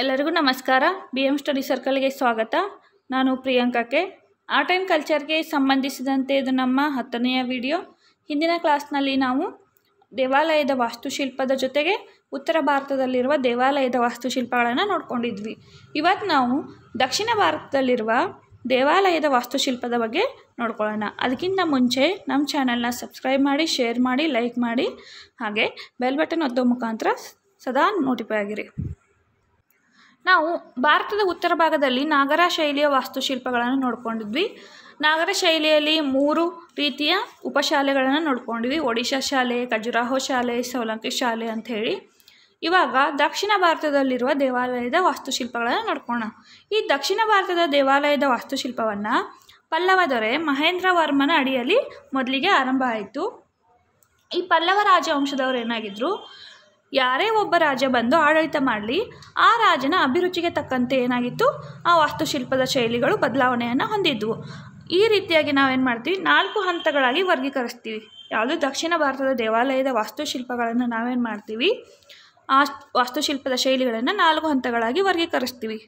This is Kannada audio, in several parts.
ಎಲ್ಲರಿಗೂ ನಮಸ್ಕಾರ ಬಿ ಎಮ್ ಸ್ಟಡಿ ಸರ್ಕಲ್ಗೆ ಸ್ವಾಗತ ನಾನು ಪ್ರಿಯಾಂಕಕ್ಕೆ ಆರ್ಟ್ ಆ್ಯಂಡ್ ಕಲ್ಚರ್ಗೆ ಸಂಬಂಧಿಸಿದಂತೆ ಇದು ನಮ್ಮ ಹತ್ತನೆಯ ವಿಡಿಯೋ ಹಿಂದಿನ ಕ್ಲಾಸ್ನಲ್ಲಿ ನಾವು ದೇವಾಲಯದ ವಾಸ್ತುಶಿಲ್ಪದ ಜೊತೆಗೆ ಉತ್ತರ ಭಾರತದಲ್ಲಿರುವ ದೇವಾಲಯದ ವಾಸ್ತುಶಿಲ್ಪಗಳನ್ನು ನೋಡ್ಕೊಂಡಿದ್ವಿ ಇವತ್ತು ನಾವು ದಕ್ಷಿಣ ಭಾರತದಲ್ಲಿರುವ ದೇವಾಲಯದ ವಾಸ್ತುಶಿಲ್ಪದ ಬಗ್ಗೆ ನೋಡ್ಕೊಳ್ಳೋಣ ಅದಕ್ಕಿಂತ ಮುಂಚೆ ನಮ್ಮ ಚಾನಲ್ನ ಸಬ್ಸ್ಕ್ರೈಬ್ ಮಾಡಿ ಶೇರ್ ಮಾಡಿ ಲೈಕ್ ಮಾಡಿ ಹಾಗೆ ಬೆಲ್ ಬಟನ್ ಒದ್ದೋ ಮುಖಾಂತರ ಸದಾ ನೋಟಿಫೈ ಆಗಿರಿ ನಾವು ಭಾರತದ ಉತ್ತರ ಭಾಗದಲ್ಲಿ ನಾಗರ ಶೈಲಿಯ ವಾಸ್ತುಶಿಲ್ಪಗಳನ್ನು ನೋಡ್ಕೊಂಡಿದ್ವಿ ನಾಗರ ಶೈಲಿಯಲ್ಲಿ ಮೂರು ರೀತಿಯ ಉಪಶಾಲೆಗಳನ್ನು ನೋಡ್ಕೊಂಡಿದ್ವಿ ಒಡಿಶಾ ಶಾಲೆ ಖಜುರಾಹೋ ಶಾಲೆ ಸೋಲಂಕಿ ಶಾಲೆ ಅಂಥೇಳಿ ಇವಾಗ ದಕ್ಷಿಣ ಭಾರತದಲ್ಲಿರುವ ದೇವಾಲಯದ ವಾಸ್ತುಶಿಲ್ಪಗಳನ್ನು ನೋಡ್ಕೋಣ ಈ ದಕ್ಷಿಣ ಭಾರತದ ದೇವಾಲಯದ ವಾಸ್ತುಶಿಲ್ಪವನ್ನು ಪಲ್ಲವ ದೊರೆ ಮಹೇಂದ್ರ ವರ್ಮನ ಅಡಿಯಲ್ಲಿ ಮೊದಲಿಗೆ ಆರಂಭ ಆಯಿತು ಈ ಪಲ್ಲವ ರಾಜವಂಶದವರು ಏನಾಗಿದ್ದರು ಯಾರೇ ಒಬ್ಬ ರಾಜ ಬಂದು ಆಡಳಿತ ಮಾಡಲಿ ಆ ರಾಜನ ಅಭಿರುಚಿಗೆ ತಕ್ಕಂತೆ ಏನಾಗಿತ್ತು ಆ ವಾಸ್ತುಶಿಲ್ಪದ ಶೈಲಿಗಳು ಬದಲಾವಣೆಯನ್ನು ಹೊಂದಿದ್ವು ಈ ರೀತಿಯಾಗಿ ನಾವೇನು ಮಾಡ್ತೀವಿ ನಾಲ್ಕು ಹಂತಗಳಾಗಿ ವರ್ಗೀಕರಿಸ್ತೀವಿ ಯಾವುದು ದಕ್ಷಿಣ ಭಾರತದ ದೇವಾಲಯದ ವಾಸ್ತುಶಿಲ್ಪಗಳನ್ನು ನಾವೇನು ಮಾಡ್ತೀವಿ ಆ ವಾಸ್ತುಶಿಲ್ಪದ ಶೈಲಿಗಳನ್ನು ನಾಲ್ಕು ಹಂತಗಳಾಗಿ ವರ್ಗೀಕರಿಸ್ತೀವಿ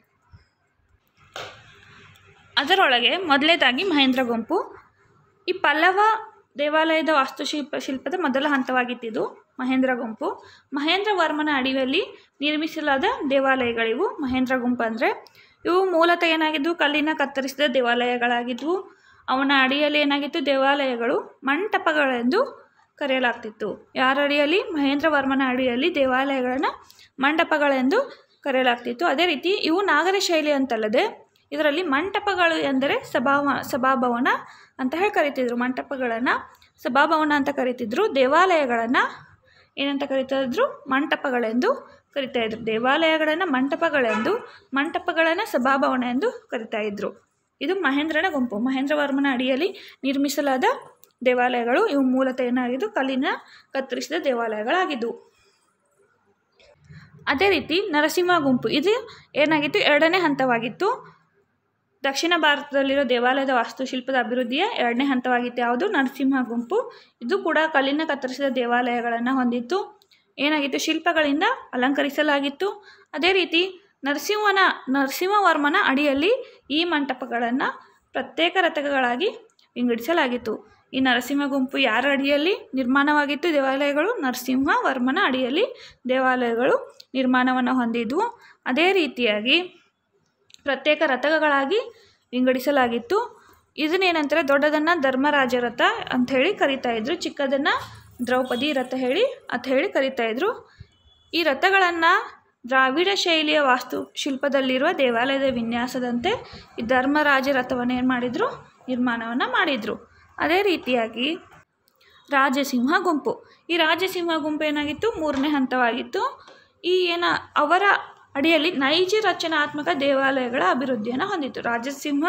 ಅದರೊಳಗೆ ಮೊದಲೇದಾಗಿ ಮಹೇಂದ್ರ ಗುಂಪು ಈ ಪಲ್ಲವ ದೇವಾಲಯದ ವಾಸ್ತುಶಿಲ್ಪ ಶಿಲ್ಪದ ಮೊದಲ ಹಂತವಾಗಿತ್ತಿದ್ದು ಮಹೇಂದ್ರ ಗುಂಪು ಮಹೇಂದ್ರ ವರ್ಮನ ಅಡಿಯಲ್ಲಿ ನಿರ್ಮಿಸಲಾದ ದೇವಾಲಯಗಳಿವು ಮಹೇಂದ್ರ ಗುಂಪು ಅಂದರೆ ಇವು ಮೂಲತಃ ಏನಾಗಿದ್ದವು ಕಲ್ಲಿನ ಕತ್ತರಿಸಿದ ದೇವಾಲಯಗಳಾಗಿದ್ವು ಅವನ ಅಡಿಯಲ್ಲಿ ಏನಾಗಿತ್ತು ದೇವಾಲಯಗಳು ಮಂಟಪಗಳೆಂದು ಕರೆಯಲಾಗ್ತಿತ್ತು ಯಾರ ಅಡಿಯಲ್ಲಿ ಮಹೇಂದ್ರ ವರ್ಮನ ಅಡಿಯಲ್ಲಿ ದೇವಾಲಯಗಳನ್ನು ಮಂಟಪಗಳೆಂದು ಕರೆಯಲಾಗ್ತಿತ್ತು ಅದೇ ರೀತಿ ಇವು ನಾಗರ ಶೈಲಿ ಅಂತಲ್ಲದೆ ಇದರಲ್ಲಿ ಮಂಟಪಗಳು ಎಂದರೆ ಸಭಾ ಸಭಾಭವನ ಅಂತ ಹೇಳಿ ಕರೀತಿದ್ರು ಮಂಟಪಗಳನ್ನು ಸಭಾಭವನ ಅಂತ ಕರೀತಿದ್ರು ದೇವಾಲಯಗಳನ್ನು ಏನಂತ ಕರಿತಾ ಇದ್ರು ಮಂಟಪಗಳೆಂದು ಕರಿತಾ ಇದ್ರು ದೇವಾಲಯಗಳನ್ನು ಮಂಟಪಗಳೆಂದು ಮಂಟಪಗಳನ್ನು ಸಭಾಭವನ ಎಂದು ಕರಿತಾ ಇದ್ರು ಇದು ಮಹೇಂದ್ರನ ಗುಂಪು ಮಹೇಂದ್ರವರ್ಮನ ಅಡಿಯಲ್ಲಿ ನಿರ್ಮಿಸಲಾದ ದೇವಾಲಯಗಳು ಇವು ಮೂಲತಃ ಏನಾಗಿದ್ದು ಕಲ್ಲಿನ ಕತ್ತರಿಸಿದ ದೇವಾಲಯಗಳಾಗಿದ್ದವು ಅದೇ ರೀತಿ ನರಸಿಂಹ ಗುಂಪು ಇದು ಏನಾಗಿತ್ತು ಎರಡನೇ ಹಂತವಾಗಿತ್ತು ದಕ್ಷಿಣ ಭಾರತದಲ್ಲಿರೋ ದೇವಾಲಯದ ವಾಸ್ತುಶಿಲ್ಪದ ಅಭಿವೃದ್ಧಿಯ ಎರಡನೇ ಹಂತವಾಗಿತ್ತು ಯಾವುದು ನರಸಿಂಹ ಗುಂಪು ಇದು ಕೂಡ ಕಲ್ಲಿನ ಕತ್ತರಿಸಿದ ದೇವಾಲಯಗಳನ್ನು ಹೊಂದಿತ್ತು ಏನಾಗಿತ್ತು ಶಿಲ್ಪಗಳಿಂದ ಅಲಂಕರಿಸಲಾಗಿತ್ತು ಅದೇ ರೀತಿ ನರಸಿಂಹನ ನರಸಿಂಹವರ್ಮನ ಅಡಿಯಲ್ಲಿ ಈ ಮಂಟಪಗಳನ್ನು ಪ್ರತ್ಯೇಕ ರಥಗಳಾಗಿ ವಿಂಗಡಿಸಲಾಗಿತ್ತು ಈ ನರಸಿಂಹ ಗುಂಪು ಯಾರ ಅಡಿಯಲ್ಲಿ ನಿರ್ಮಾಣವಾಗಿತ್ತು ದೇವಾಲಯಗಳು ನರಸಿಂಹವರ್ಮನ ಅಡಿಯಲ್ಲಿ ದೇವಾಲಯಗಳು ನಿರ್ಮಾಣವನ್ನು ಹೊಂದಿದ್ವು ಅದೇ ರೀತಿಯಾಗಿ ಪ್ರತ್ಯೇಕ ರಥಗಳಾಗಿ ವಿಂಗಡಿಸಲಾಗಿತ್ತು ಇದನ್ನೇನಂತಾರೆ ದೊಡ್ಡದನ್ನು ಧರ್ಮರಾಜ ರಥ ಅಂಥೇಳಿ ಕರಿತಾಯಿದ್ರು ಚಿಕ್ಕದನ್ನು ದ್ರೌಪದಿ ರಥ ಹೇಳಿ ಅಂತ ಹೇಳಿ ಕರಿತಾಯಿದ್ರು ಈ ರಥಗಳನ್ನು ದ್ರಾವಿಡ ಶೈಲಿಯ ವಾಸ್ತುಶಿಲ್ಪದಲ್ಲಿರುವ ದೇವಾಲಯದ ವಿನ್ಯಾಸದಂತೆ ಈ ಧರ್ಮರಾಜ ರಥವನ್ನು ಏನು ಮಾಡಿದರು ನಿರ್ಮಾಣವನ್ನು ಮಾಡಿದರು ಅದೇ ರೀತಿಯಾಗಿ ರಾಜಸಿಂಹ ಗುಂಪು ಈ ರಾಜಸಿಂಹ ಗುಂಪು ಏನಾಗಿತ್ತು ಮೂರನೇ ಹಂತವಾಗಿತ್ತು ಈ ಏನ ಅವರ ಅಡಿಯಲ್ಲಿ ನೈಜ ರಚನಾತ್ಮಕ ದೇವಾಲಯಗಳ ಅಭಿವೃದ್ಧಿಯನ್ನು ಹೊಂದಿತ್ತು ರಾಜಸಿಂಹ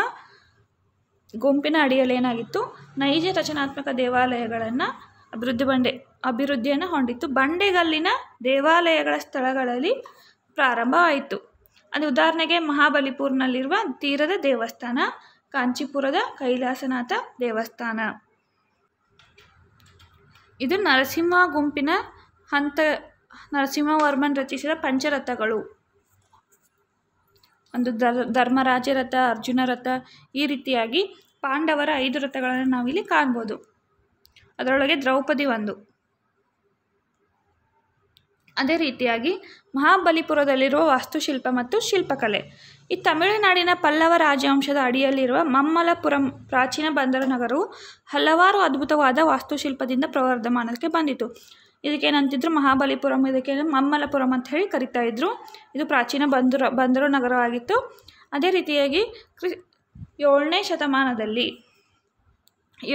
ಗುಂಪಿನ ಅಡಿಯಲ್ಲಿ ಏನಾಗಿತ್ತು ನೈಜ ರಚನಾತ್ಮಕ ದೇವಾಲಯಗಳನ್ನು ಅಭಿವೃದ್ಧಿ ಬಂಡೆ ಅಭಿವೃದ್ಧಿಯನ್ನು ಹೊಂದಿತ್ತು ಬಂಡೆಗಲ್ಲಿನ ದೇವಾಲಯಗಳ ಸ್ಥಳಗಳಲ್ಲಿ ಪ್ರಾರಂಭವಾಯಿತು ಅದು ಉದಾಹರಣೆಗೆ ಮಹಾಬಲಿಪುರ್ನಲ್ಲಿರುವ ತೀರದ ದೇವಸ್ಥಾನ ಕಾಂಚೀಪುರದ ಕೈಲಾಸನಾಥ ದೇವಸ್ಥಾನ ಇದು ನರಸಿಂಹ ಗುಂಪಿನ ಹಂತ ನರಸಿಂಹವರ್ಮನ್ ರಚಿಸಿದ ಪಂಚರಥಗಳು ಒಂದು ಧರ್ಮರಾಜ ರಥ ಅರ್ಜುನ ರಥ ಈ ರೀತಿಯಾಗಿ ಪಾಂಡವರ ಐದು ರಥಗಳನ್ನು ನಾವಿಲ್ಲಿ ಕಾಣ್ಬೋದು ಅದರೊಳಗೆ ದ್ರೌಪದಿ ಒಂದು ಅದೇ ರೀತಿಯಾಗಿ ಮಹಾಬಲಿಪುರದಲ್ಲಿರುವ ವಾಸ್ತುಶಿಲ್ಪ ಮತ್ತು ಶಿಲ್ಪಕಲೆ ಈ ತಮಿಳುನಾಡಿನ ಪಲ್ಲವ ರಾಜವಂಶದ ಅಡಿಯಲ್ಲಿರುವ ಮಮ್ಮಲಪುರಂ ಪ್ರಾಚೀನ ಬಂದರು ನಗರವು ಹಲವಾರು ಅದ್ಭುತವಾದ ವಾಸ್ತುಶಿಲ್ಪದಿಂದ ಪ್ರವರ್ಧಮಾನಕ್ಕೆ ಬಂದಿತು ಇದಕ್ಕೇನಂತಿದ್ರು ಮಹಾಬಲಿಪುರಂ ಇದಕ್ಕೆ ಮಮ್ಮಲಪುರಂ ಅಂತ ಹೇಳಿ ಕರಿತಾ ಇದ್ದರು ಇದು ಪ್ರಾಚೀನ ಬಂದರು ಬಂದರು ನಗರವಾಗಿತ್ತು ಅದೇ ರೀತಿಯಾಗಿ ಕ್ರಿ ಏಳನೇ ಶತಮಾನದಲ್ಲಿ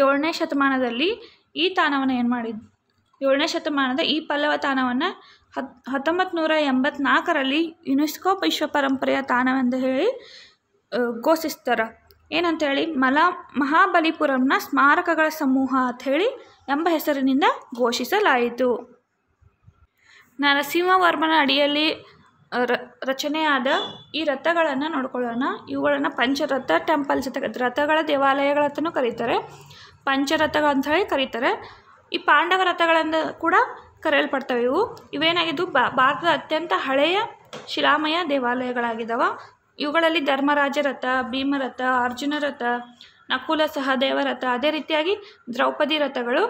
ಏಳನೇ ಶತಮಾನದಲ್ಲಿ ಈ ತಾಣವನ್ನು ಏನು ಮಾಡಿದ್ದು ಏಳನೇ ಶತಮಾನದ ಈ ಪಲ್ಲವ ತಾಣವನ್ನು ಹತ್ ಹತ್ತೊಂಬತ್ತು ನೂರ ಎಂಬತ್ನಾಲ್ಕರಲ್ಲಿ ಯುನೆಸ್ಕೋ ವಿಶ್ವ ಪರಂಪರೆಯ ತಾಣವೆಂದು ಹೇಳಿ ಘೋಷಿಸ್ತಾರೆ ಏನಂತ ಹೇಳಿ ಮಲ ಮಹಾಬಲಿಪುರಂನ ಸ್ಮಾರಕಗಳ ಸಮೂಹ ಅಂಥೇಳಿ ಎಂಬ ಹೆಸರಿನಿಂದ ಘೋಷಿಸಲಾಯಿತು ನರಸಿಂಹವರ್ಮನ ಅಡಿಯಲ್ಲಿ ರಚನೆಯಾದ ಈ ರಥಗಳನ್ನು ನೋಡ್ಕೊಳ್ಳೋಣ ಇವುಗಳನ್ನು ಪಂಚರಥ ಟೆಂಪಲ್ಸ್ ಅಂತ ರಥಗಳ ದೇವಾಲಯಗಳತ್ತೂ ಕರೀತಾರೆ ಪಂಚರಥಗಳು ಅಂತ ಹೇಳಿ ಕರೀತಾರೆ ಈ ಪಾಂಡವ ರಥಗಳನ್ನು ಕೂಡ ಕರೆಯಲ್ಪಡ್ತವೆ ಇವು ಇವೇನಾಗಿದ್ದು ಭಾರತದ ಅತ್ಯಂತ ಹಳೆಯ ಶಿಲಾಮಯ ದೇವಾಲಯಗಳಾಗಿದ್ದಾವೆ ಇವುಗಳಲ್ಲಿ ಧರ್ಮರಾಜ ರಥ ಭೀಮರಥ ಅರ್ಜುನ ರಥ ನಕುಲ ಸಹದೇವ ರಥ ಅದೇ ರೀತಿಯಾಗಿ ದ್ರೌಪದಿ ರಥಗಳು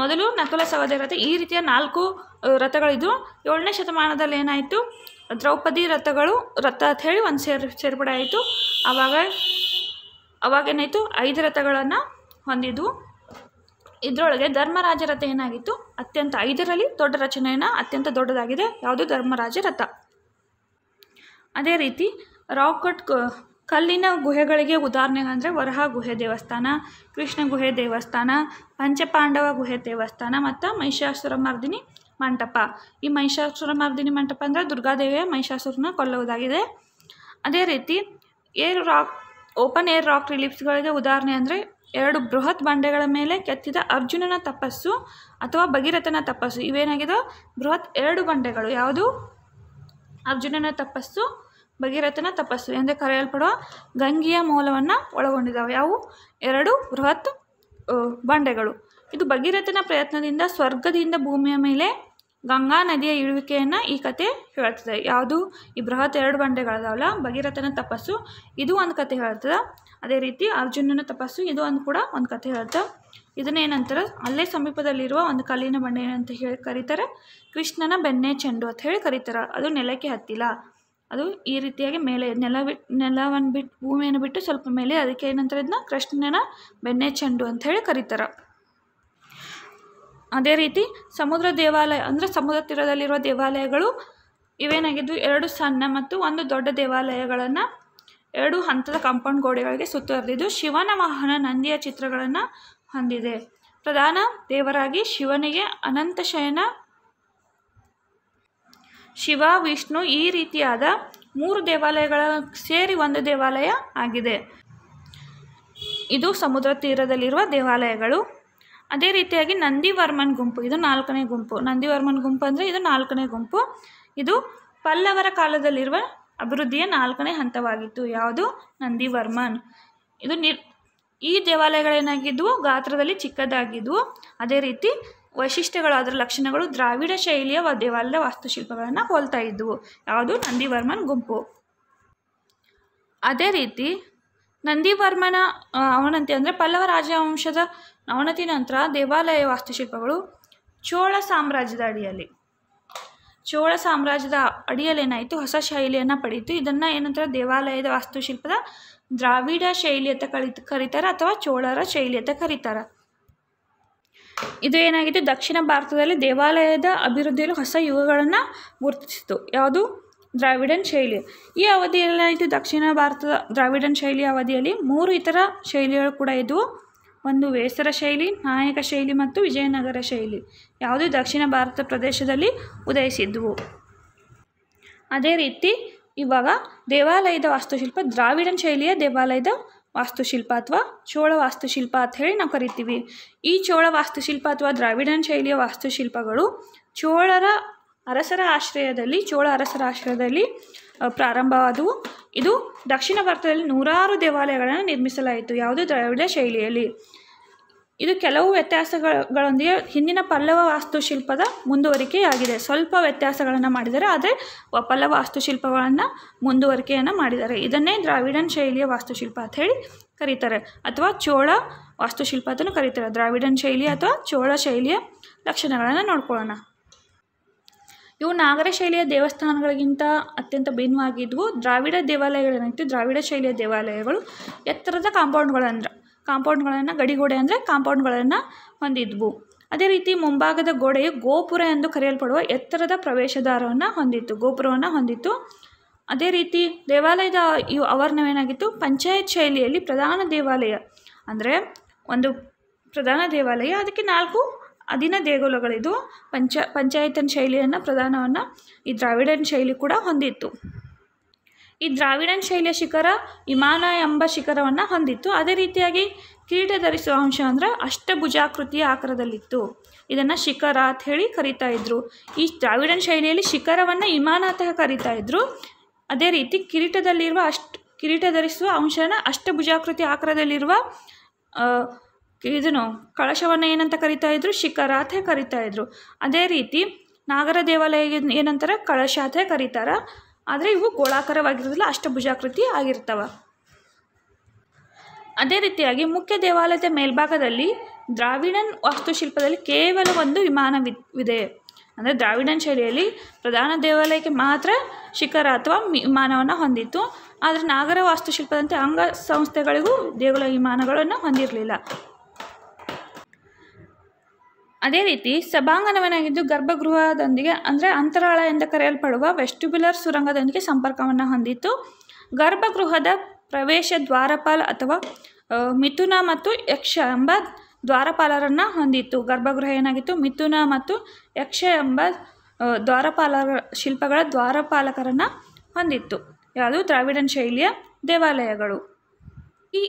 ಮೊದಲು ನಕುಲ ಸಹದೇವ ರಥ ಈ ರೀತಿಯ ನಾಲ್ಕು ರಥಗಳಿದ್ದು ಏಳನೇ ಶತಮಾನದಲ್ಲಿ ಏನಾಯಿತು ದ್ರೌಪದಿ ರಥಗಳು ರಥ ಅಂತ ಹೇಳಿ ಒಂದು ಸೇರ್ ಸೇರ್ಪಡೆ ಆಯಿತು ಆವಾಗ ಅವಾಗೇನಾಯಿತು ಐದು ರಥಗಳನ್ನು ಹೊಂದಿದ್ವು ಇದರೊಳಗೆ ಧರ್ಮರಾಜ ರಥ ಏನಾಗಿತ್ತು ಅತ್ಯಂತ ಐದರಲ್ಲಿ ದೊಡ್ಡ ರಚನೆಯನ್ನು ಅತ್ಯಂತ ದೊಡ್ಡದಾಗಿದೆ ಯಾವುದು ಧರ್ಮರಾಜ ರಥ ಅದೇ ರೀತಿ ರಾಕಟ್ ಕಲ್ಲಿನ ಗುಹೆಗಳಿಗೆ ಉದಾಹರಣೆ ಅಂದರೆ ವರಹ ಗುಹೆ ದೇವಸ್ಥಾನ ಕೃಷ್ಣ ಗುಹೆ ದೇವಸ್ಥಾನ ಪಂಚಪಾಂಡವ ಗುಹೆ ದೇವಸ್ಥಾನ ಮತ್ತು ಮಹಿಷಾಸುರ ಮರ್ದಿನಿ ಮಂಟಪ ಈ ಮಹಿಷಾಸುರ ಮರ್ದಿನಿ ಮಂಟಪ ಅಂದರೆ ದುರ್ಗಾದೇವಿಯ ಮಹಿಷಾಸುರನ ಕೊಲ್ಲುವುದಾಗಿದೆ ಅದೇ ರೀತಿ air rock open air rock ರಿಲೀಫ್ಸ್ಗಳಿಗೆ ಉದಾಹರಣೆ ಅಂದರೆ ಎರಡು ಬೃಹತ್ ಬಂಡೆಗಳ ಮೇಲೆ ಕೆತ್ತಿದ ಅರ್ಜುನನ ತಪಸ್ಸು ಅಥವಾ ಭಗೀರಥನ ತಪಸ್ಸು ಇವೇನಾಗಿದೆ ಬೃಹತ್ ಎರಡು ಬಂಡೆಗಳು ಯಾವುದು ಅರ್ಜುನನ ತಪಸ್ಸು ಭಗೀರಥನ ತಪಸ್ಸು ಎಂದೇ ಕರೆಯಲ್ಪಡುವ ಗಂಗೆಯ ಮೂಲವನ್ನು ಒಳಗೊಂಡಿದ್ದಾವೆ ಯಾವು ಎರಡು ಬೃಹತ್ ಬಂಡೆಗಳು ಇದು ಭಗೀರಥನ ಪ್ರಯತ್ನದಿಂದ ಸ್ವರ್ಗದಿಂದ ಭೂಮಿಯ ಮೇಲೆ ಗಂಗಾ ನದಿಯ ಇಳುವಿಕೆಯನ್ನು ಈ ಕತೆ ಹೇಳ್ತದೆ ಯಾವುದು ಈ ಬೃಹತ್ ಎರಡು ಬಂಡೆಗಳದಾವಲ್ಲ ಭಗೀರಥನ ತಪಸ್ಸು ಇದು ಒಂದು ಕತೆ ಹೇಳ್ತದೆ ಅದೇ ರೀತಿ ಅರ್ಜುನನ ತಪಸ್ಸು ಇದು ಒಂದು ಕೂಡ ಒಂದು ಕತೆ ಹೇಳ್ತದೆ ಇದನ್ನೇನಂತಾರೆ ಅಲ್ಲೇ ಸಮೀಪದಲ್ಲಿರುವ ಒಂದು ಕಲ್ಲಿನ ಬಂಡೆ ಅಂತ ಹೇಳಿ ಕರೀತಾರೆ ಕೃಷ್ಣನ ಬೆನ್ನೆ ಚೆಂಡು ಅಂತ ಹೇಳಿ ಕರೀತಾರೆ ಅದು ನೆಲಕ್ಕೆ ಹತ್ತಿಲ್ಲ ಅದು ಈ ರೀತಿಯಾಗಿ ಮೇಲೆ ನೆಲ ಬಿಟ್ಟು ನೆಲವನ್ನು ಬಿಟ್ಟು ಭೂಮಿಯನ್ನು ಬಿಟ್ಟು ಸ್ವಲ್ಪ ಮೇಲೆ ಅದಕ್ಕೆ ಏನಂತಾರೆ ಇದನ್ನ ಕೃಷ್ಣನ ಬೆಣ್ಣೆ ಚೆಂಡು ಅಂತ ಹೇಳಿ ಕರೀತಾರೆ ಅದೇ ರೀತಿ ಸಮುದ್ರ ದೇವಾಲಯ ಅಂದರೆ ಸಮುದ್ರ ತೀರದಲ್ಲಿರುವ ದೇವಾಲಯಗಳು ಇವೇನಾಗಿದ್ದು ಎರಡು ಸಣ್ಣ ಮತ್ತು ಒಂದು ದೊಡ್ಡ ದೇವಾಲಯಗಳನ್ನು ಎರಡು ಹಂತದ ಕಾಂಪೌಂಡ್ ಗೋಡೆಗಳಿಗೆ ಸುತ್ತುವರೆದಿದ್ದು ಶಿವನ ವಾಹನ ನಂದಿಯ ಚಿತ್ರಗಳನ್ನು ಹೊಂದಿದೆ ಪ್ರಧಾನ ದೇವರಾಗಿ ಶಿವನಿಗೆ ಅನಂತಶಯನ ಶಿವ ವಿಷ್ಣು ಈ ರೀತಿಯಾದ ಮೂರು ದೇವಾಲಯಗಳ ಸೇರಿ ಒಂದು ದೇವಾಲಯ ಆಗಿದೆ ಇದು ಸಮುದ್ರ ತೀರದಲ್ಲಿರುವ ದೇವಾಲಯಗಳು ಅದೇ ರೀತಿಯಾಗಿ ನಂದಿವರ್ಮನ್ ಗುಂಪು ಇದು ನಾಲ್ಕನೇ ಗುಂಪು ನಂದಿವರ್ಮನ್ ಗುಂಪು ಅಂದರೆ ಇದು ನಾಲ್ಕನೇ ಗುಂಪು ಇದು ಪಲ್ಲವರ ಕಾಲದಲ್ಲಿರುವ ಅಭಿವೃದ್ಧಿಯ ನಾಲ್ಕನೇ ಹಂತವಾಗಿತ್ತು ಯಾವುದು ನಂದಿವರ್ಮನ್ ಇದು ನಿರ್ ಈ ದೇವಾಲಯಗಳೇನಾಗಿದ್ದವು ಗಾತ್ರದಲ್ಲಿ ಚಿಕ್ಕದಾಗಿದ್ದವು ಅದೇ ರೀತಿ ಅದರ ಲಕ್ಷಣಗಳು ದ್ರಾವಿಡ ಶೈಲಿಯ ದೇವಾಲಯದ ವಾಸ್ತುಶಿಲ್ಪಗಳನ್ನು ಹೋಲ್ತಾ ಇದ್ದವು ಯಾವುದು ನಂದಿವರ್ಮನ್ ಗುಂಪು ಅದೇ ರೀತಿ ನಂದಿವರ್ಮನ ಅವನತಿ ಅಂದರೆ ಪಲ್ಲವ ರಾಜವಂಶದ ಅವನತಿ ನಂತರ ದೇವಾಲಯ ವಾಸ್ತುಶಿಲ್ಪಗಳು ಚೋಳ ಸಾಮ್ರಾಜ್ಯದ ಅಡಿಯಲ್ಲಿ ಚೋಳ ಸಾಮ್ರಾಜ್ಯದ ಅಡಿಯಲ್ಲಿ ಏನಾಯಿತು ಹೊಸ ಶೈಲಿಯನ್ನು ಪಡೆಯಿತು ಇದನ್ನು ಏನಂತಾರೆ ದೇವಾಲಯದ ವಾಸ್ತುಶಿಲ್ಪದ ದ್ರಾವಿಡ ಶೈಲಿ ಅಂತ ಕರೀತಾರೆ ಅಥವಾ ಚೋಳರ ಶೈಲಿ ಅಂತ ಕರೀತಾರೆ ಇದು ಏನಾಗಿದೆ ದಕ್ಷಿಣ ಭಾರತದಲ್ಲಿ ದೇವಾಲಯದ ಅಭಿವೃದ್ಧಿಯಲ್ಲಿ ಹೊಸ ಯುಗಗಳನ್ನು ಗುರುತಿಸಿತು ಯಾವುದು ದ್ರಾವಿಡನ್ ಶೈಲಿ ಈ ಅವಧಿಯಲ್ಲಿ ದಕ್ಷಿಣ ಭಾರತದ ದ್ರಾವಿಡನ್ ಶೈಲಿಯ ಅವಧಿಯಲ್ಲಿ ಮೂರು ಇತರ ಶೈಲಿಗಳು ಕೂಡ ಇದ್ದವು ಒಂದು ವೇಸರ ಶೈಲಿ ನಾಯಕ ಶೈಲಿ ಮತ್ತು ವಿಜಯನಗರ ಶೈಲಿ ಯಾವುದು ದಕ್ಷಿಣ ಭಾರತ ಪ್ರದೇಶದಲ್ಲಿ ಉದಯಿಸಿದ್ವು ಅದೇ ರೀತಿ ಇವಾಗ ದೇವಾಲಯದ ವಾಸ್ತುಶಿಲ್ಪ ದ್ರಾವಿಡನ್ ಶೈಲಿಯ ದೇವಾಲಯದ ವಾಸ್ತುಶಿಲ್ಪ ಅಥವಾ ಚೋಳ ವಾಸ್ತುಶಿಲ್ಪ ಅಂತ ಹೇಳಿ ನಾವು ಕರಿತೀವಿ ಈ ಚೋಳ ವಾಸ್ತುಶಿಲ್ಪ ಅಥವಾ ದ್ರಾವಿಡನ್ ಶೈಲಿಯ ವಾಸ್ತುಶಿಲ್ಪಗಳು ಚೋಳರ ಅರಸರ ಆಶ್ರಯದಲ್ಲಿ ಚೋಳ ಅರಸರ ಆಶ್ರಯದಲ್ಲಿ ಪ್ರಾರಂಭವಾದವು ಇದು ದಕ್ಷಿಣ ಭಾರತದಲ್ಲಿ ನೂರಾರು ದೇವಾಲಯಗಳನ್ನು ನಿರ್ಮಿಸಲಾಯಿತು ಯಾವುದೇ ದ್ರಾವಿಡ ಶೈಲಿಯಲ್ಲಿ ಇದು ಕೆಲವು ವ್ಯತ್ಯಾಸಗಳೊಂದಿಗೆ ಹಿಂದಿನ ಪಲ್ಲವ ವಾಸ್ತುಶಿಲ್ಪದ ಮುಂದುವರಿಕೆಯಾಗಿದೆ ಸ್ವಲ್ಪ ವ್ಯತ್ಯಾಸಗಳನ್ನು ಮಾಡಿದರೆ ಆದರೆ ಪಲ್ಲವ ವಾಸ್ತುಶಿಲ್ಪಗಳನ್ನು ಮುಂದುವರಿಕೆಯನ್ನು ಮಾಡಿದ್ದಾರೆ ಇದನ್ನೇ ದ್ರಾವಿಡನ್ ಶೈಲಿಯ ವಾಸ್ತುಶಿಲ್ಪ ಅಂತ ಹೇಳಿ ಕರೀತಾರೆ ಅಥವಾ ಚೋಳ ವಾಸ್ತುಶಿಲ್ಪ ಅಂತಲೂ ಕರೀತಾರೆ ದ್ರಾವಿಡನ್ ಶೈಲಿ ಅಥವಾ ಚೋಳ ಶೈಲಿಯ ಲಕ್ಷಣಗಳನ್ನು ನೋಡ್ಕೊಳ್ಳೋಣ ಇವು ನಾಗರ ಶೈಲಿಯ ದೇವಸ್ಥಾನಗಳಿಗಿಂತ ಅತ್ಯಂತ ಭಿನ್ನವಾಗಿದ್ವು ದ್ರಾವಿಡ ದೇವಾಲಯಗಳೇನಿತ್ತು ದ್ರಾವಿಡ ಶೈಲಿಯ ದೇವಾಲಯಗಳು ಎತ್ತರದ ಕಾಂಪೌಂಡ್ಗಳಂದ್ರೆ ಕಾಂಪೌಂಡ್ಗಳನ್ನು ಗಡಿಗೋಡೆ ಅಂದರೆ ಕಾಂಪೌಂಡ್ಗಳನ್ನು ಹೊಂದಿದ್ವು ಅದೇ ರೀತಿ ಮುಂಭಾಗದ ಗೋಡೆಯು ಗೋಪುರ ಎಂದು ಕರೆಯಲ್ಪಡುವ ಎತ್ತರದ ಪ್ರವೇಶದ್ವಾರವನ್ನು ಹೊಂದಿತ್ತು ಗೋಪುರವನ್ನು ಹೊಂದಿತ್ತು ಅದೇ ರೀತಿ ದೇವಾಲಯದ ಈ ಆವರಣವೇನಾಗಿತ್ತು ಪಂಚಾಯತ್ ಶೈಲಿಯಲ್ಲಿ ಪ್ರಧಾನ ದೇವಾಲಯ ಅಂದರೆ ಒಂದು ಪ್ರಧಾನ ದೇವಾಲಯ ಅದಕ್ಕೆ ನಾಲ್ಕು ಅಧೀನ ದೇಗುಲಗಳಿದು ಪಂಚ ಪಂಚಾಯತನ ಶೈಲಿಯನ್ನು ಪ್ರಧಾನವನ್ನು ಈ ದ್ರಾವಿಡನ್ ಶೈಲಿ ಕೂಡ ಹೊಂದಿತ್ತು ಈ ದ್ರಾವಿಡನ್ ಶೈಲಿಯ ಶಿಖರ ವಿಮಾನ ಎಂಬ ಶಿಖರವನ್ನು ಹೊಂದಿತ್ತು ಅದೇ ರೀತಿಯಾಗಿ ಕಿರೀಟ ಧರಿಸುವ ಅಂಶ ಅಂದರೆ ಅಷ್ಟಭುಜಾಕೃತಿಯ ಆಕಾರದಲ್ಲಿತ್ತು ಇದನ್ನು ಶಿಖರ ಅಂತ ಹೇಳಿ ಕರಿತಾ ಇದ್ರು ಈ ದ್ರಾವಿಡನ್ ಶೈಲಿಯಲ್ಲಿ ಶಿಖರವನ್ನು ವಿಮಾನ ಅಂತ ಕರಿತಾ ಇದ್ರು ಅದೇ ರೀತಿ ಕಿರೀಟದಲ್ಲಿರುವ ಅಷ್ಟು ಕಿರೀಟ ಧರಿಸುವ ಅಂಶನ ಅಷ್ಟಭುಜಾಕೃತಿ ಆಕಾರದಲ್ಲಿರುವ ಇದನ್ನು ಕಳಶವನ್ನು ಏನಂತ ಕರಿತಾ ಇದ್ರು ಶಿಖರ ಅಂತ ಕರಿತಾ ಇದ್ರು ಅದೇ ರೀತಿ ನಾಗರ ದೇವಾಲಯ ಏನಂತಾರೆ ಕಳಶ ಅಂತ ಕರೀತಾರೆ ಆದರೆ ಇವು ಗೋಳಾಕಾರವಾಗಿರೋದಿಲ್ಲ ಅಷ್ಟಭುಜಾಕೃತಿ ಆಗಿರ್ತವೆ ಅದೇ ರೀತಿಯಾಗಿ ಮುಖ್ಯ ದೇವಾಲಯದ ಮೇಲ್ಭಾಗದಲ್ಲಿ ದ್ರಾವಿಡನ್ ವಾಸ್ತುಶಿಲ್ಪದಲ್ಲಿ ಕೇವಲ ಒಂದು ವಿಮಾನವಿದೆ ಅಂದರೆ ದ್ರಾವಿಡನ್ ಶೈಲಿಯಲ್ಲಿ ಪ್ರಧಾನ ದೇವಾಲಯಕ್ಕೆ ಮಾತ್ರ ಶಿಖರ ಅಥವಾ ವಿಮಾನವನ್ನು ಹೊಂದಿತ್ತು ಆದರೆ ನಾಗರ ವಾಸ್ತುಶಿಲ್ಪದಂತೆ ಅಂಗ ಸಂಸ್ಥೆಗಳಿಗೂ ದೇಗುಲ ವಿಮಾನಗಳನ್ನು ಹೊಂದಿರಲಿಲ್ಲ ಅದೇ ರೀತಿ ಸಭಾಂಗಣವೇನಾಗಿದ್ದು ಗರ್ಭಗೃಹದೊಂದಿಗೆ ಅಂದರೆ ಅಂತರಾಳ ಎಂದು ಕರೆಯಲ್ಪಡುವ ವೆಸ್ಟ್ಯುಬ್ಯುಲರ್ ಸುರಂಗದೊಂದಿಗೆ ಸಂಪರ್ಕವನ್ನು ಹೊಂದಿತ್ತು ಗರ್ಭಗೃಹದ ಪ್ರವೇಶ ದ್ವಾರಪಾಲ ಅಥವಾ ಮಿಥುನ ಮತ್ತು ಯಕ್ಷ ಎಂಬ ದ್ವಾರಪಾಲರನ್ನು ಹೊಂದಿತ್ತು ಗರ್ಭಗೃಹ ಏನಾಗಿತ್ತು ಮಿಥುನ ಮತ್ತು ಯಕ್ಷ ಎಂಬ ದ್ವಾರಪಾಲ ಶಿಲ್ಪಗಳ ದ್ವಾರಪಾಲಕರನ್ನು ಹೊಂದಿತ್ತು ಯಾವುದು ದ್ರಾವಿಡನ್ ಶೈಲಿಯ ದೇವಾಲಯಗಳು ಈ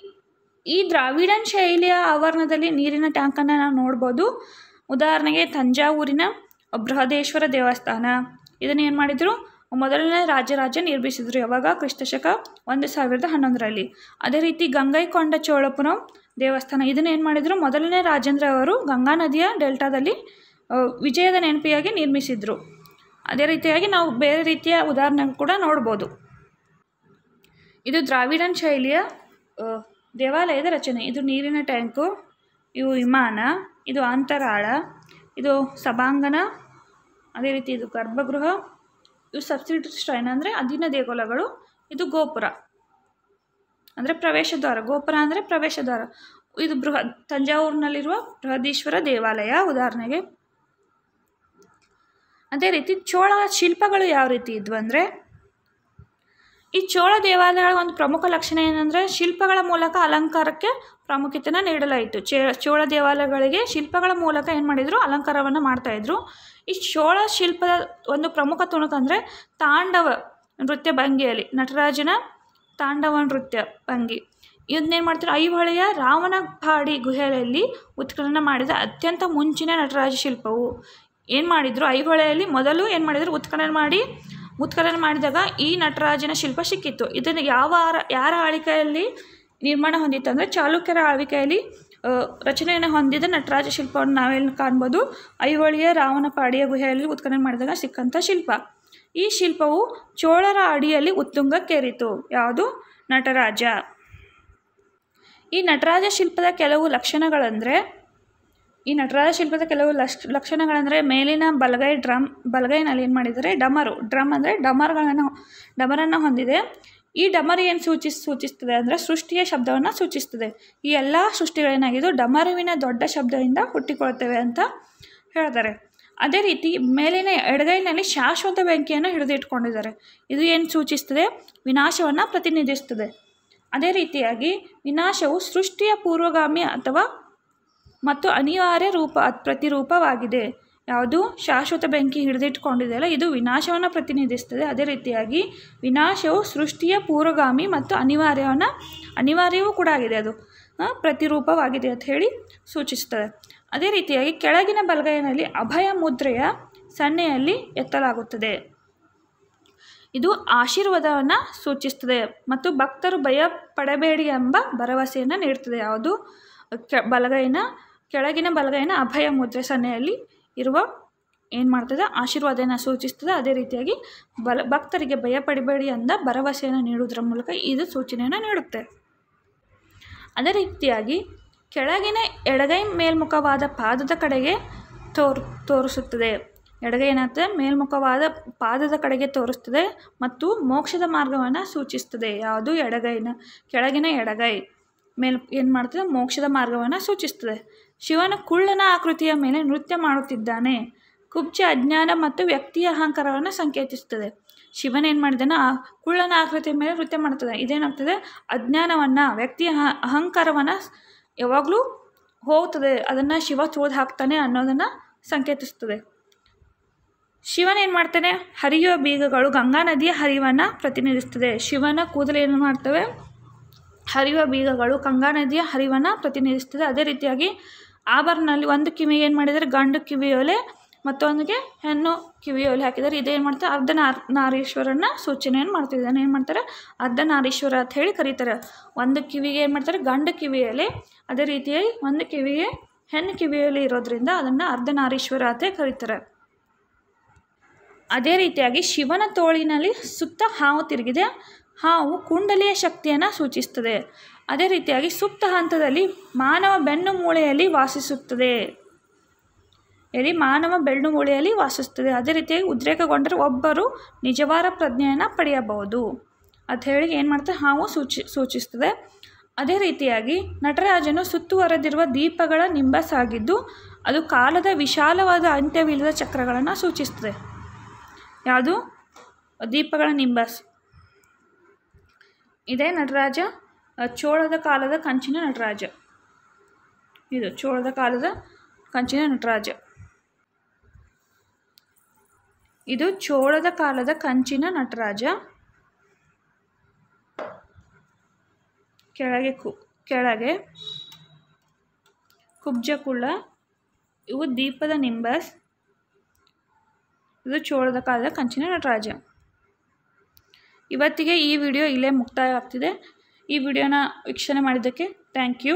ಈ ದ್ರಾವಿಡನ್ ಶೈಲಿಯ ಆವರಣದಲ್ಲಿ ನೀರಿನ ಟ್ಯಾಂಕನ್ನು ನಾವು ನೋಡ್ಬೋದು ಉದಾಹರಣೆಗೆ ತಂಜಾವೂರಿನ ಬೃಹದೇಶ್ವರ ದೇವಸ್ಥಾನ ಇದನ್ನು ಏನು ಮಾಡಿದರು ಮೊದಲನೇ ರಾಜರಾಜ ನಿರ್ಮಿಸಿದರು ಯಾವಾಗ ಕ್ರಿಸ್ತಶಕ ಒಂದು ಸಾವಿರದ ಹನ್ನೊಂದರಲ್ಲಿ ಅದೇ ರೀತಿ ಗಂಗೈಕೊಂಡ ಚೋಳಪುರಂ ದೇವಸ್ಥಾನ ಇದನ್ನು ಏನು ಮಾಡಿದರು ಮೊದಲನೇ ರಾಜೇಂದ್ರ ಅವರು ಗಂಗಾ ನದಿಯ ಡೆಲ್ಟಾದಲ್ಲಿ ವಿಜಯದ ನೆನಪಿಯಾಗಿ ನಿರ್ಮಿಸಿದರು ಅದೇ ರೀತಿಯಾಗಿ ನಾವು ಬೇರೆ ರೀತಿಯ ಉದಾಹರಣೆ ಕೂಡ ನೋಡ್ಬೋದು ಇದು ದ್ರಾವಿಡನ್ ಶೈಲಿಯ ದೇವಾಲಯದ ರಚನೆ ಇದು ನೀರಿನ ಟ್ಯಾಂಕು ಇವು ವಿಮಾನ ಇದು ಅಂತರಾಳ ಇದು ಸಭಾಂಗಣ ಅದೇ ರೀತಿ ಇದು ಗರ್ಭಗೃಹ ಇದು ಸಬ್ಸಿಡಿ ಸ್ಟ್ರೈನ್ ಅಂದರೆ ಅಧೀನ ದೇಗುಲಗಳು ಇದು ಗೋಪುರ ಅಂದರೆ ಪ್ರವೇಶ ದ್ವಾರ ಗೋಪುರ ಅಂದರೆ ಪ್ರವೇಶ ದ್ವಾರ ಇದು ಬೃಹತ್ ತಂಜಾವೂರಿನಲ್ಲಿರುವ ಬೃಹದೀಶ್ವರ ದೇವಾಲಯ ಉದಾಹರಣೆಗೆ ಅದೇ ರೀತಿ ಚೋಳ ಶಿಲ್ಪಗಳು ಯಾವ ರೀತಿ ಇದ್ವು ಅಂದರೆ ಈ ಚೋಳ ದೇವಾಲಯಗಳ ಒಂದು ಪ್ರಮುಖ ಲಕ್ಷಣ ಏನಂದರೆ ಶಿಲ್ಪಗಳ ಮೂಲಕ ಅಲಂಕಾರಕ್ಕೆ ಪ್ರಾಮುಖ್ಯತೆಯನ್ನು ನೀಡಲಾಯಿತು ಚೋಳ ದೇವಾಲಯಗಳಿಗೆ ಶಿಲ್ಪಗಳ ಮೂಲಕ ಏನು ಮಾಡಿದರು ಅಲಂಕಾರವನ್ನು ಮಾಡ್ತಾಯಿದ್ರು ಈ ಚೋಳ ಶಿಲ್ಪದ ಒಂದು ಪ್ರಮುಖ ತುಣುಕು ಅಂದರೆ ತಾಂಡವ ನೃತ್ಯ ಭಂಗಿಯಲ್ಲಿ ನಟರಾಜನ ತಾಂಡವ ನೃತ್ಯ ಭಂಗಿ ಇದನ್ನೇನು ಮಾಡ್ತಾರೆ ಐಹೊಳೆಯ ರಾವಣಪಾಡಿ ಗುಹೆಯಲ್ಲಿ ಉತ್ಖನನ ಮಾಡಿದ ಅತ್ಯಂತ ಮುಂಚಿನ ನಟರಾಜ ಶಿಲ್ಪವು ಏನು ಮಾಡಿದರು ಐಹೊಳೆಯಲ್ಲಿ ಮೊದಲು ಏನು ಮಾಡಿದರು ಉತ್ಖನನ ಮಾಡಿ ಉತ್ಖನನ ಮಾಡಿದಾಗ ಈ ನಟರಾಜನ ಶಿಲ್ಪ ಸಿಕ್ಕಿತ್ತು ಇದನ್ನು ಯಾವ ಯಾರ ಆಳ್ವಿಕೆಯಲ್ಲಿ ನಿರ್ಮಾಣ ಹೊಂದಿತ್ತು ಅಂದರೆ ಚಾಲುಕ್ಯರ ಆಳ್ವಿಕೆಯಲ್ಲಿ ರಚನೆಯನ್ನು ಹೊಂದಿದ ನಟರಾಜ ಶಿಲ್ಪವನ್ನು ನಾವೆಲ್ಲ ಕಾಣ್ಬೋದು ಐಹೊಳಿಯ ರಾವಣಪಾಡಿಯ ಗುಹೆಯಲ್ಲಿ ಉತ್ಖನನ ಮಾಡಿದಾಗ ಸಿಕ್ಕಂಥ ಶಿಲ್ಪ ಈ ಶಿಲ್ಪವು ಚೋಳರ ಅಡಿಯಲ್ಲಿ ಉತ್ತುಂಗಕ್ಕೇರಿತು ಯಾವುದು ನಟರಾಜ ಈ ನಟರಾಜ ಶಿಲ್ಪದ ಕೆಲವು ಲಕ್ಷಣಗಳಂದರೆ ಈ ನಟರಾಜ ಶಿಲ್ಪದ ಕೆಲವು ಲಕ್ಷ ಲಕ್ಷಣಗಳೆಂದರೆ ಮೇಲಿನ ಬಲಗೈ ಡ್ರಮ್ ಬಲಗೈನಲ್ಲಿ ಏನು ಮಾಡಿದ್ದಾರೆ ಡಮರು ಡ್ರಮ್ ಅಂದರೆ ಡಮರ್ಗಳನ್ನು ಡಮರನ್ನು ಹೊಂದಿದೆ ಈ ಡಮರ್ ಏನು ಸೂಚಿಸ್ ಸೂಚಿಸ್ತದೆ ಅಂದರೆ ಸೃಷ್ಟಿಯ ಶಬ್ದವನ್ನು ಸೂಚಿಸ್ತದೆ ಈ ಎಲ್ಲ ಸೃಷ್ಟಿಗಳೇನಾಗಿದ್ದು ಡಮರುವಿನ ದೊಡ್ಡ ಶಬ್ದದಿಂದ ಹುಟ್ಟಿಕೊಳ್ತೇವೆ ಅಂತ ಹೇಳ್ತಾರೆ ಅದೇ ರೀತಿ ಮೇಲಿನ ಎಡಗೈನಲ್ಲಿ ಶಾಶ್ವತ ಬೆಂಕಿಯನ್ನು ಹಿಡಿದಿಟ್ಕೊಂಡಿದ್ದಾರೆ ಇದು ಏನು ಸೂಚಿಸ್ತದೆ ವಿನಾಶವನ್ನು ಪ್ರತಿನಿಧಿಸ್ತದೆ ಅದೇ ರೀತಿಯಾಗಿ ವಿನಾಶವು ಸೃಷ್ಟಿಯ ಪೂರ್ವಗಾಮಿ ಅಥವಾ ಮತ್ತು ಅನಿವಾರ್ಯ ರೂಪ ಪ್ರತಿರೂಪವಾಗಿದೆ ಯಾವುದು ಶಾಶ್ವತ ಬೆಂಕಿ ಹಿಡಿದಿಟ್ಕೊಂಡಿದೆಯಲ್ಲ ಇದು ವಿನಾಶವನ್ನು ಪ್ರತಿನಿಧಿಸ್ತದೆ ಅದೇ ರೀತಿಯಾಗಿ ವಿನಾಶವು ಸೃಷ್ಟಿಯ ಪೂರ್ವಗಾಮಿ ಮತ್ತು ಅನಿವಾರ್ಯವನ್ನು ಅನಿವಾರ್ಯವೂ ಕೂಡ ಆಗಿದೆ ಅದು ಪ್ರತಿರೂಪವಾಗಿದೆ ಅಂತ ಹೇಳಿ ಸೂಚಿಸ್ತದೆ ಅದೇ ರೀತಿಯಾಗಿ ಕೆಳಗಿನ ಬಲಗೈನಲ್ಲಿ ಅಭಯ ಮುದ್ರೆಯ ಸನ್ನೆಯಲ್ಲಿ ಎತ್ತಲಾಗುತ್ತದೆ ಇದು ಆಶೀರ್ವಾದವನ್ನು ಸೂಚಿಸ್ತದೆ ಮತ್ತು ಭಕ್ತರು ಭಯ ಪಡಬೇಡಿ ಎಂಬ ಭರವಸೆಯನ್ನು ನೀಡ್ತದೆ ಯಾವುದು ಕೆ ಬಲಗೈನ ಕೆಳಗಿನ ಬಲಗೈನ ಅಭಯ ಮುದ್ರೆ ಸನ್ನೆಯಲ್ಲಿ ಇರುವ ಏನು ಮಾಡ್ತದೆ ಆಶೀರ್ವಾದನ ಸೂಚಿಸ್ತದೆ ಅದೇ ರೀತಿಯಾಗಿ ಬಲ ಭಕ್ತರಿಗೆ ಭಯಪಡಿಬೇಡಿ ಅಂದ ಭರವಸೆಯನ್ನು ನೀಡುವುದರ ಮೂಲಕ ಇದು ಸೂಚನೆಯನ್ನು ನೀಡುತ್ತೆ ಅದೇ ರೀತಿಯಾಗಿ ಕೆಳಗಿನ ಎಡಗೈ ಮೇಲ್ಮುಖವಾದ ಪಾದದ ಕಡೆಗೆ ತೋರ್ ತೋರಿಸುತ್ತದೆ ಎಡಗೈ ಏನಾಗ್ತದೆ ಮೇಲ್ಮುಖವಾದ ಪಾದದ ಕಡೆಗೆ ತೋರಿಸ್ತದೆ ಮತ್ತು ಮೋಕ್ಷದ ಮಾರ್ಗವನ್ನು ಸೂಚಿಸ್ತದೆ ಯಾವುದು ಎಡಗೈನ ಕೆಳಗಿನ ಎಡಗೈ ಮೇಲ್ ಏನು ಮಾಡ್ತದೆ ಮೋಕ್ಷದ ಮಾರ್ಗವನ್ನು ಸೂಚಿಸ್ತದೆ ಶಿವನ ಕುಳ್ಳನ ಆಕೃತಿಯ ಮೇಲೆ ನೃತ್ಯ ಮಾಡುತ್ತಿದ್ದಾನೆ ಕುಬ್ಜ ಅಜ್ಞಾನ ಮತ್ತು ವ್ಯಕ್ತಿಯ ಅಹಂಕಾರವನ್ನು ಸಂಕೇತಿಸುತ್ತದೆ ಶಿವನೇನು ಮಾಡಿದಾನೆ ಆ ಕುಳ್ಳನ ಆಕೃತಿಯ ಮೇಲೆ ನೃತ್ಯ ಮಾಡುತ್ತದೆ ಇದೇನಾಗ್ತದೆ ಅಜ್ಞಾನವನ್ನು ವ್ಯಕ್ತಿಯ ಅಹಂಕಾರವನ್ನು ಯಾವಾಗಲೂ ಹೋಗ್ತದೆ ಅದನ್ನು ಶಿವ ತೋದು ಹಾಕ್ತಾನೆ ಅನ್ನೋದನ್ನು ಸಂಕೇತಿಸ್ತದೆ ಶಿವನೇನು ಮಾಡ್ತಾನೆ ಹರಿಯುವ ಬೀಗಗಳು ಗಂಗಾ ನದಿಯ ಹರಿವನ್ನು ಪ್ರತಿನಿಧಿಸ್ತದೆ ಶಿವನ ಕೂದಲು ಏನು ಮಾಡ್ತವೆ ಹರಿಯುವ ಬೀಗಗಳು ಗಂಗಾ ನದಿಯ ಹರಿವನ್ನು ಪ್ರತಿನಿಧಿಸ್ತದೆ ಅದೇ ರೀತಿಯಾಗಿ ಆಭರಣಲ್ಲಿ ಒಂದು ಕಿವಿಗೆ ಏನು ಮಾಡಿದರೆ ಗಂಡು ಕಿವಿಯೋಲೆ ಮತ್ತೊಂದಿಗೆ ಹೆಣ್ಣು ಕಿವಿಯೋಲೆ ಹಾಕಿದ್ದಾರೆ ಇದೇನು ಮಾಡ್ತಾರೆ ಅರ್ಧ ನಾರ್ ನಾರೀಶ್ವರನ ಸೂಚನೆಯನ್ನು ಮಾಡ್ತಿದ್ದಾನೆ ಏನು ಮಾಡ್ತಾರೆ ಅರ್ಧ ನಾರೀಶ್ವರ ಅಂತ ಹೇಳಿ ಕರೀತಾರೆ ಒಂದು ಕಿವಿಗೆ ಏನು ಮಾಡ್ತಾರೆ ಗಂಡು ಒಲೆ ಅದೇ ರೀತಿಯಾಗಿ ಒಂದು ಕಿವಿಗೆ ಹೆಣ್ಣು ಕಿವಿಯೋಲೆ ಇರೋದ್ರಿಂದ ಅದನ್ನು ಅರ್ಧ ನಾರೀಶ್ವರ ಅಂತ ಕರೀತಾರೆ ಅದೇ ರೀತಿಯಾಗಿ ಶಿವನ ತೋಳಿನಲ್ಲಿ ಸುತ್ತ ಹಾವು ತಿರುಗಿದೆ ಹಾವು ಕುಂಡಲಿಯ ಶಕ್ತಿಯನ್ನು ಸೂಚಿಸ್ತದೆ ಅದೇ ರೀತಿಯಾಗಿ ಸುಪ್ತ ಹಂತದಲ್ಲಿ ಮಾನವ ಬೆನ್ನು ಮೂಳೆಯಲ್ಲಿ ವಾಸಿಸುತ್ತದೆ ಎಲ್ಲಿ ಮಾನವ ಬೆನ್ನು ಮೂಳೆಯಲ್ಲಿ ವಾಸಿಸುತ್ತದೆ ಅದೇ ರೀತಿಯಾಗಿ ಉದ್ರೇಕಗೊಂಡರೆ ಒಬ್ಬರು ನಿಜವಾದ ಪ್ರಜ್ಞೆಯನ್ನು ಪಡೆಯಬಹುದು ಅಂತ ಹೇಳಿ ಏನು ಮಾಡ್ತಾರೆ ಹಾವು ಸೂಚಿ ಸೂಚಿಸ್ತದೆ ಅದೇ ರೀತಿಯಾಗಿ ನಟರಾಜನು ಸುತ್ತುವರೆದಿರುವ ದೀಪಗಳ ನಿಂಬಸಾಗಿದ್ದು ಅದು ಕಾಲದ ವಿಶಾಲವಾದ ಅಂತ್ಯವಿಲ್ಲದ ಚಕ್ರಗಳನ್ನು ಸೂಚಿಸ್ತದೆ ಯಾವುದು ದೀಪಗಳ ನಿಂಬಸ್ ಇದೇ ನಟರಾಜ ಚೋಳದ ಕಾಲದ ಕಂಚಿನ ನಟರಾಜ ಇದು ಚೋಳದ ಕಾಲದ ಕಂಚಿನ ನಟರಾಜ ಇದು ಚೋಳದ ಕಾಲದ ಕಂಚಿನ ನಟರಾಜ ಕೆಳಗೆ ಕು ಕೆಳಗೆ ಕುಳ್ಳ ಇವು ದೀಪದ ನಿಂಬಸ್ ಇದು ಚೋಳದ ಕಾಲದ ಕಂಚಿನ ನಟರಾಜ ಇವತ್ತಿಗೆ ಈ ವಿಡಿಯೋ ಇಲ್ಲೇ ಮುಕ್ತಾಯ ಆಗ್ತಿದೆ ಈ ವಿಡಿಯೋನ ವೀಕ್ಷಣೆ ಮಾಡಿದ್ದಕ್ಕೆ ಥ್ಯಾಂಕ್ ಯು